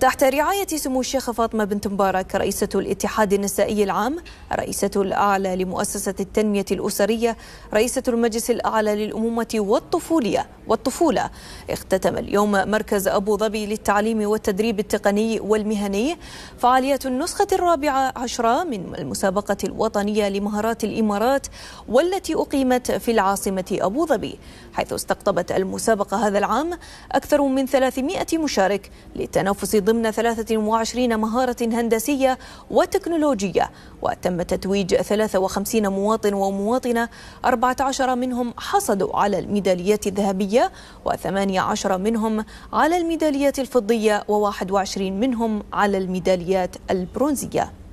تحت رعاية سمو الشيخة فاطمة بنت مبارك رئيسة الاتحاد النسائي العام رئيسة الأعلى لمؤسسة التنمية الأسرية رئيسة المجلس الأعلى للأمومة والطفولية والطفولة اختتم اليوم مركز أبو ظبي للتعليم والتدريب التقني والمهني فعالية النسخة الرابعة عشرة من المسابقة الوطنية لمهارات الإمارات والتي أقيمت في العاصمة أبو ظبي حيث استقطبت المسابقة هذا العام أكثر من 300 مشارك للتنافس ضمن 23 مهارة هندسية وتكنولوجية وتم تتويج 53 مواطن ومواطنة 14 منهم حصدوا على الميداليات الذهبية الذهبية و18 منهم على الميداليات الفضية و21 منهم على الميداليات البرونزية